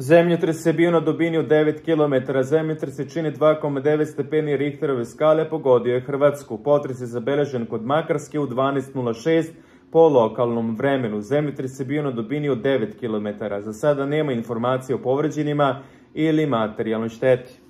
Zemljotres je bio na dubini od 9 km, zemljotres se čini 2,9 stepeni Richterove skale, pogodio je Hrvatsku. Potres je zabeležen kod Makarske u 12.06 po lokalnom vremenu. Zemljotres je bio na dubini od 9 km. Za sada nema informacije o povređenima ili materijalnoj šteti.